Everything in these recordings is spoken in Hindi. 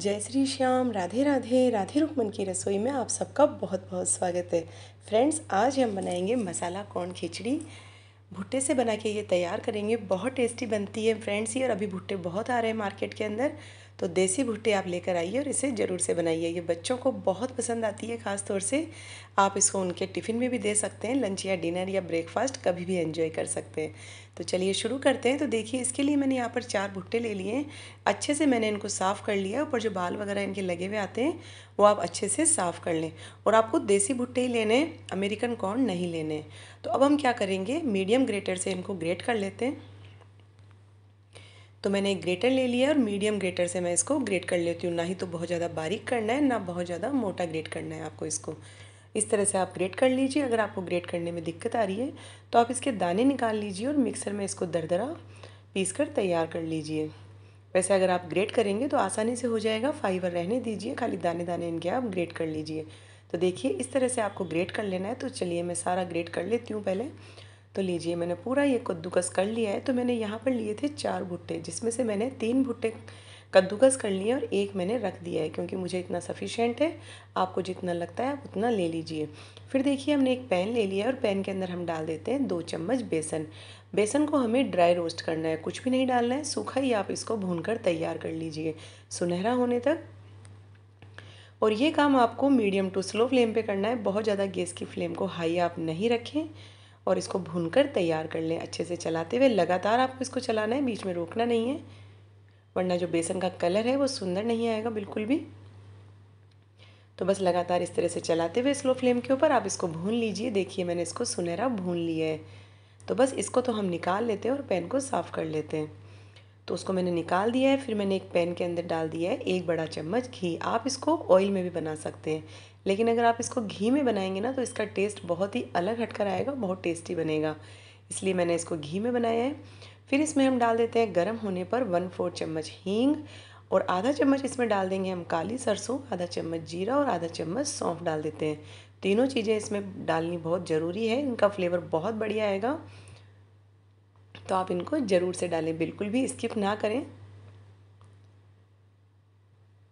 जय श्री श्याम राधे राधे राधे रुकमन की रसोई में आप सबका बहुत बहुत स्वागत है फ्रेंड्स आज हम बनाएंगे मसाला कॉर्न खिचड़ी भुट्टे से बना के ये तैयार करेंगे बहुत टेस्टी बनती है फ्रेंड्स ये और अभी भुट्टे बहुत आ रहे हैं मार्केट के अंदर तो देसी भुट्टे आप लेकर आइए और इसे ज़रूर से बनाइए ये बच्चों को बहुत पसंद आती है ख़ास तौर से आप इसको उनके टिफ़िन में भी दे सकते हैं लंच या डिनर या ब्रेकफास्ट कभी भी एंजॉय कर सकते हैं तो चलिए शुरू करते हैं तो देखिए इसके लिए मैंने यहाँ पर चार भुट्टे ले लिए अच्छे से मैंने इनको साफ़ कर लिया ऊपर जो बाल वगैरह इनके लगे हुए आते हैं वो आप अच्छे से साफ़ कर लें और आपको देसी भुट्टे ही लेने अमेरिकन कॉर्न नहीं लेने तो अब हम क्या करेंगे मीडियम ग्रेटर से इनको ग्रेट कर लेते हैं तो मैंने एक ग्रेटर ले लिया और मीडियम ग्रेटर से मैं इसको ग्रेट कर लेती हूँ ना ही तो बहुत ज़्यादा बारीक करना है ना बहुत ज़्यादा मोटा ग्रेट करना है आपको इसको इस तरह से आप ग्रेट कर लीजिए अगर आपको ग्रेट करने में दिक्कत आ रही है तो आप इसके दाने निकाल लीजिए और मिक्सर में इसको दरदरा पीस कर तैयार कर लीजिए वैसे अगर आप ग्रेट करेंगे तो आसानी से हो जाएगा फाइबर रहने दीजिए खाली दाने दाने इनके आप ग्रेट कर लीजिए तो देखिए इस तरह से आपको ग्रेट कर लेना है तो चलिए मैं सारा ग्रेट कर लेती हूँ पहले तो लीजिए मैंने पूरा ये कद्दूकस कर लिया है तो मैंने यहाँ पर लिए थे चार भुट्टे जिसमें से मैंने तीन भुट्टे कद्दूकस कर लिए और एक मैंने रख दिया है क्योंकि मुझे इतना सफिशेंट है आपको जितना लगता है आप उतना ले लीजिए फिर देखिए हमने एक पैन ले लिया और पैन के अंदर हम डाल देते हैं दो चम्मच बेसन बेसन को हमें ड्राई रोस्ट करना है कुछ भी नहीं डालना है सूखा ही आप इसको भून कर तैयार कर लीजिए सुनहरा होने तक और ये काम आपको मीडियम टू स्लो फ्लेम पे करना है बहुत ज़्यादा गैस की फ्लेम को हाई आप नहीं रखें और इसको भूनकर तैयार कर लें अच्छे से चलाते हुए लगातार आपको इसको चलाना है बीच में रोकना नहीं है वरना जो बेसन का कलर है वो सुंदर नहीं आएगा बिल्कुल भी तो बस लगातार इस तरह से चलाते हुए स्लो फ्लेम के ऊपर आप इसको भून लीजिए देखिए मैंने इसको सुनहरा भून लिया है तो बस इसको तो हम निकाल लेते हैं और पैन को साफ़ कर लेते हैं तो उसको मैंने निकाल दिया है फिर मैंने एक पैन के अंदर डाल दिया है एक बड़ा चम्मच घी आप इसको ऑयल में भी बना सकते हैं लेकिन अगर आप इसको घी में बनाएंगे ना तो इसका टेस्ट बहुत ही अलग हटकर आएगा बहुत टेस्टी बनेगा इसलिए मैंने इसको घी में बनाया है फिर इसमें हम डाल देते हैं गर्म होने पर वन फोर्थ चम्मच हींग और आधा चम्मच इसमें डाल देंगे हम काली सरसों आधा चम्मच जीरा और आधा चम्मच सौंफ डाल देते हैं तीनों चीज़ें इसमें डालनी बहुत ज़रूरी है इनका फ्लेवर बहुत बढ़िया आएगा तो आप इनको ज़रूर से डालें बिल्कुल भी स्किप ना करें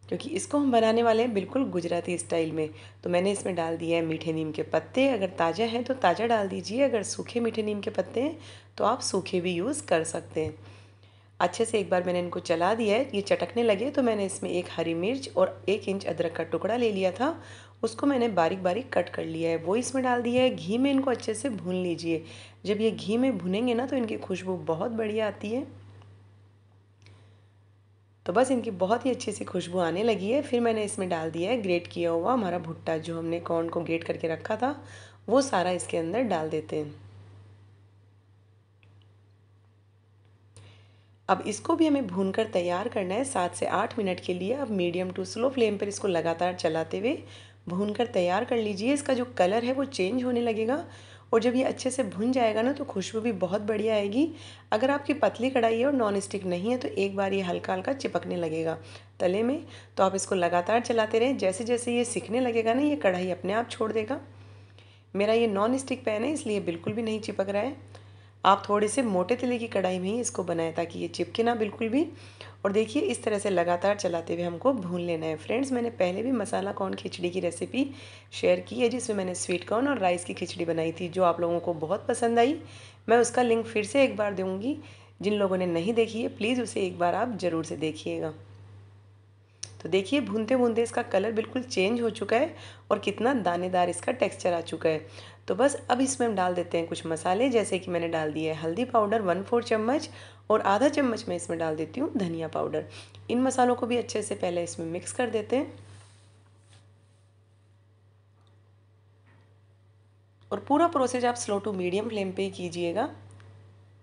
क्योंकि इसको हम बनाने वाले हैं बिल्कुल गुजराती स्टाइल में तो मैंने इसमें डाल दिया है मीठे नीम के पत्ते अगर ताज़ा हैं तो ताज़ा डाल दीजिए अगर सूखे मीठे नीम के पत्ते हैं तो आप सूखे भी यूज़ कर सकते हैं अच्छे से एक बार मैंने इनको चला दिया है ये चटकने लगे तो मैंने इसमें एक हरी मिर्च और एक इंच अदरक का टुकड़ा ले लिया था उसको मैंने बारीक बारीक कट कर लिया है वो इसमें डाल दिया है घी में इनको अच्छे से भून लीजिए जब ये घी में भुनेंगे ना तो इनकी खुशबू बहुत बढ़िया आती है तो बस इनकी बहुत ही अच्छी सी खुशबू आने लगी है फिर मैंने इसमें डाल दिया है ग्रेट किया हुआ हमारा भुट्टा जो हमने कॉर्न को ग्रेट करके रखा था वो सारा इसके अंदर डाल देते हैं अब इसको भी हमें भून कर तैयार करना है सात से आठ मिनट के लिए अब मीडियम टू स्लो फ्लेम पर इसको लगातार चलाते हुए भून कर तैयार कर लीजिए इसका जो कलर है वो चेंज होने लगेगा और जब ये अच्छे से भुन जाएगा ना तो खुशबू भी बहुत बढ़िया आएगी अगर आपकी पतली कढ़ाई है और नॉन स्टिक नहीं है तो एक बार ये हल्का हल्का चिपकने लगेगा तले में तो आप इसको लगातार चलाते रहें जैसे जैसे ये सीखने लगेगा ना ये कढ़ाई अपने आप छोड़ देगा मेरा ये नॉन स्टिक पैन है इसलिए बिल्कुल भी नहीं चिपक रहा है आप थोड़े से मोटे तिले की कढ़ाई में ही इसको बनाएं ताकि ये चिपके ना बिल्कुल भी और देखिए इस तरह से लगातार चलाते हुए हमको भून लेना है फ्रेंड्स मैंने पहले भी मसाला कॉर्न खिचड़ी की रेसिपी शेयर की है जिसमें मैंने स्वीट कॉर्न और राइस की खिचड़ी बनाई थी जो आप लोगों को बहुत पसंद आई मैं उसका लिंक फिर से एक बार दूँगी जिन लोगों ने नहीं देखी है प्लीज़ उसे एक बार आप ज़रूर से देखिएगा तो देखिए भूनते भूनते इसका कलर बिल्कुल चेंज हो चुका है और कितना दानेदार इसका टेक्सचर आ चुका है तो बस अब इसमें हम डाल देते हैं कुछ मसाले जैसे कि मैंने डाल दिया है हल्दी पाउडर वन फोर चम्मच और आधा चम्मच मैं इसमें डाल देती हूँ धनिया पाउडर इन मसालों को भी अच्छे से पहले इसमें मिक्स कर देते हैं और पूरा प्रोसेस आप स्लो टू मीडियम फ्लेम पे ही कीजिएगा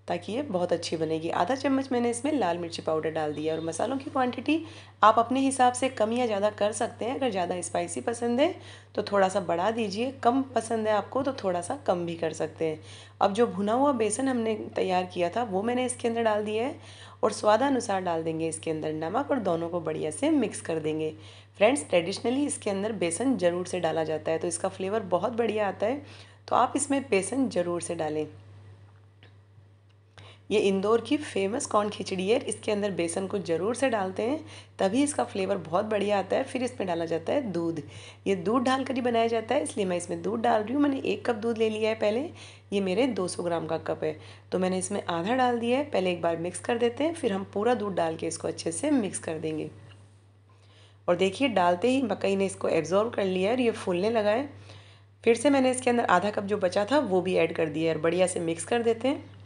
ताकि ये बहुत अच्छी बनेगी आधा चम्मच मैंने इसमें लाल मिर्ची पाउडर डाल दिया और मसालों की क्वांटिटी आप अपने हिसाब से कम या ज़्यादा कर सकते हैं अगर ज़्यादा स्पाइसी पसंद है तो थोड़ा सा बढ़ा दीजिए कम पसंद है आपको तो थोड़ा सा कम भी कर सकते हैं अब जो भुना हुआ बेसन हमने तैयार किया था वो मैंने इसके अंदर डाल दिया है और स्वादानुसार डाल देंगे इसके अंदर नमक और दोनों को बढ़िया से मिक्स कर देंगे फ्रेंड्स ट्रेडिशनली इसके अंदर बेसन ज़रूर से डाला जाता है तो इसका फ्लेवर बहुत बढ़िया आता है तो आप इसमें बेसन ज़रूर से डालें ये इंदौर की फेमस कौन खिचड़ी है इसके अंदर बेसन को ज़रूर से डालते हैं तभी इसका फ्लेवर बहुत बढ़िया आता है फिर इसमें डाला जाता है दूध ये दूध डालकर ही बनाया जाता है इसलिए मैं इसमें दूध डाल रही हूँ मैंने एक कप दूध ले लिया है पहले ये मेरे 200 ग्राम का कप है तो मैंने इसमें आधा डाल दिया है पहले एक बार मिक्स कर देते हैं फिर हम पूरा दूध डाल के इसको अच्छे से मिक्स कर देंगे और देखिए डालते ही मकई ने इसको एब्जॉर्व कर लिया है और ये फूलने लगा है फिर से मैंने इसके अंदर आधा कप जो बचा था वो भी ऐड कर दिया है और बढ़िया से मिक्स कर देते हैं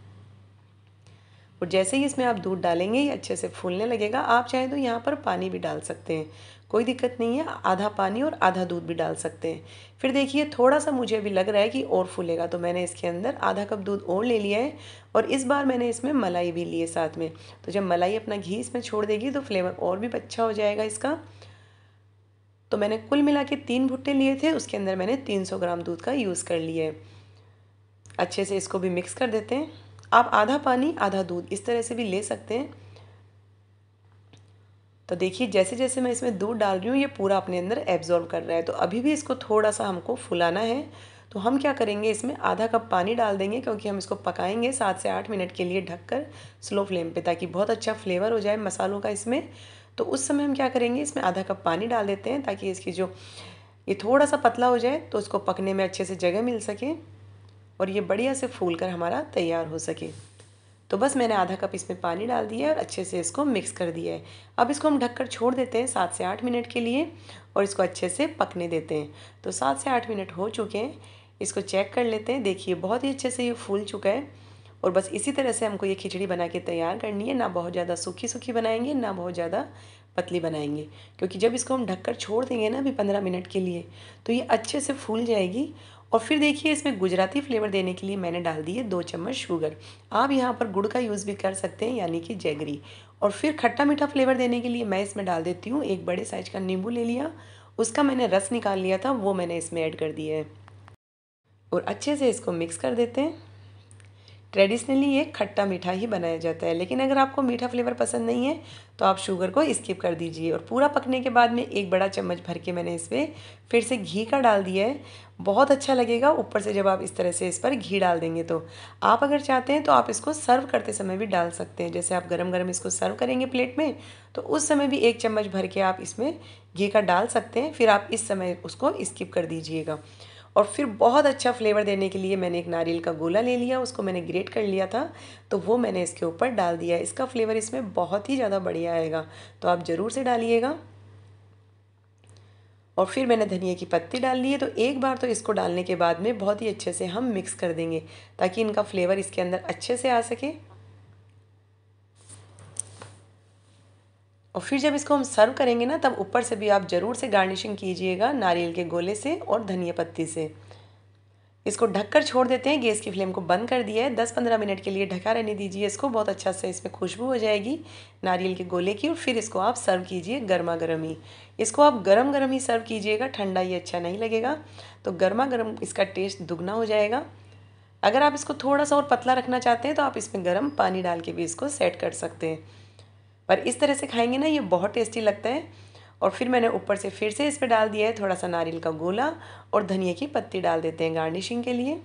और जैसे ही इसमें आप दूध डालेंगे ये अच्छे से फूलने लगेगा आप चाहे तो यहाँ पर पानी भी डाल सकते हैं कोई दिक्कत नहीं है आधा पानी और आधा दूध भी डाल सकते हैं फिर देखिए थोड़ा सा मुझे अभी लग रहा है कि और फूलेगा तो मैंने इसके अंदर आधा कप दूध और ले लिया है और इस बार मैंने इसमें मलाई भी ली है साथ में तो जब मलाई अपना घी इसमें छोड़ देगी तो फ्लेवर और भी अच्छा हो जाएगा इसका तो मैंने कुल मिला के तीन भुट्टे लिए थे उसके अंदर मैंने तीन ग्राम दूध का यूज़ कर लिया है अच्छे से इसको भी मिक्स कर देते हैं आप आधा पानी आधा दूध इस तरह से भी ले सकते हैं तो देखिए जैसे जैसे मैं इसमें दूध डाल रही हूँ ये पूरा अपने अंदर एब्जॉर्व कर रहा है तो अभी भी इसको थोड़ा सा हमको फुलाना है तो हम क्या करेंगे इसमें आधा कप पानी डाल देंगे क्योंकि हम इसको पकाएंगे सात से आठ मिनट के लिए ढककर स्लो फ्लेम पे ताकि बहुत अच्छा फ्लेवर हो जाए मसालों का इसमें तो उस समय हम क्या करेंगे इसमें आधा कप पानी डाल देते हैं ताकि इसकी जो ये थोड़ा सा पतला हो जाए तो उसको पकने में अच्छे से जगह मिल सके और ये बढ़िया से फूल कर हमारा तैयार हो सके तो बस मैंने आधा कप इसमें पानी डाल दिया है और अच्छे से इसको मिक्स कर दिया है अब इसको हम ढककर छोड़ देते हैं सात से आठ मिनट के लिए और इसको अच्छे से पकने देते हैं तो सात से आठ मिनट हो चुके हैं इसको चेक कर लेते हैं देखिए बहुत ही अच्छे से ये फूल चुका है और बस इसी तरह से हमको ये खिचड़ी बना के तैयार करनी है ना बहुत ज़्यादा सूखी सूखी बनाएंगे ना बहुत ज़्यादा पतली बनाएंगे क्योंकि जब इसको हम ढककर छोड़ देंगे ना अभी पंद्रह मिनट के लिए तो ये अच्छे से फूल जाएगी और फिर देखिए इसमें गुजराती फ्लेवर देने के लिए मैंने डाल दिए दो चम्मच शुगर आप यहाँ पर गुड़ का यूज़ भी कर सकते हैं यानी कि जैगरी और फिर खट्टा मीठा फ्लेवर देने के लिए मैं इसमें डाल देती हूँ एक बड़े साइज का नींबू ले लिया उसका मैंने रस निकाल लिया था वो मैंने इसमें ऐड कर दिया है और अच्छे से इसको मिक्स कर देते हैं ट्रेडिशनली ये खट्टा मीठा ही बनाया जाता है लेकिन अगर आपको मीठा फ्लेवर पसंद नहीं है तो आप शुगर को स्किप कर दीजिए और पूरा पकने के बाद में एक बड़ा चम्मच भर के मैंने इसमें फिर से घी का डाल दिया है बहुत अच्छा लगेगा ऊपर से जब आप इस तरह से इस पर घी डाल देंगे तो आप अगर चाहते हैं तो आप इसको सर्व करते समय भी डाल सकते हैं जैसे आप गर्म गर्म इसको सर्व करेंगे प्लेट में तो उस समय भी एक चम्मच भर के आप इसमें घी का डाल सकते हैं फिर आप इस समय उसको स्किप कर दीजिएगा और फिर बहुत अच्छा फ्लेवर देने के लिए मैंने एक नारियल का गोला ले लिया उसको मैंने ग्रेट कर लिया था तो वो मैंने इसके ऊपर डाल दिया इसका फ्लेवर इसमें बहुत ही ज़्यादा बढ़िया आएगा तो आप ज़रूर से डालिएगा और फिर मैंने धनिया की पत्ती डाल ली है तो एक बार तो इसको डालने के बाद में बहुत ही अच्छे से हम मिक्स कर देंगे ताकि इनका फ्लेवर इसके अंदर अच्छे से आ सके और फिर जब इसको हम सर्व करेंगे ना तब ऊपर से भी आप ज़रूर से गार्निशिंग कीजिएगा नारियल के गोले से और धनिया पत्ती से इसको ढककर छोड़ देते हैं गैस की फ्लेम को बंद कर दिया है दस पंद्रह मिनट के लिए ढका रहने दीजिए इसको बहुत अच्छा से इसमें खुशबू हो जाएगी नारियल के गोले की और फिर इसको आप सर्व कीजिए गर्मा गर्म ही इसको आप गर्म गर्म ही सर्व कीजिएगा ठंडा ही अच्छा नहीं लगेगा तो गर्मा गर्म इसका टेस्ट दुगना हो जाएगा अगर आप इसको थोड़ा सा और पतला रखना चाहते हैं तो आप इसमें गर्म पानी डाल के भी इसको सेट कर सकते हैं पर इस तरह से खाएंगे ना ये बहुत टेस्टी लगता है और फिर मैंने ऊपर से फिर से इस पर डाल दिया है थोड़ा सा नारियल का गोला और धनिया की पत्ती डाल देते हैं गार्निशिंग के लिए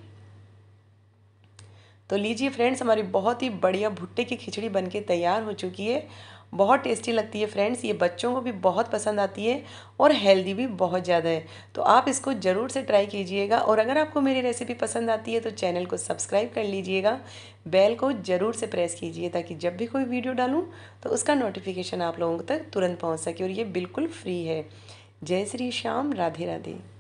तो लीजिए फ्रेंड्स हमारी बहुत ही बढ़िया भुट्टे की खिचड़ी बनके तैयार हो चुकी है बहुत टेस्टी लगती है फ्रेंड्स ये बच्चों को भी बहुत पसंद आती है और हेल्दी भी बहुत ज़्यादा है तो आप इसको ज़रूर से ट्राई कीजिएगा और अगर आपको मेरी रेसिपी पसंद आती है तो चैनल को सब्सक्राइब कर लीजिएगा बेल को ज़रूर से प्रेस कीजिए ताकि जब भी कोई वीडियो डालूँ तो उसका नोटिफिकेशन आप लोगों तक तुरंत पहुँच सके और ये बिल्कुल फ्री है जय श्री श्याम राधे राधे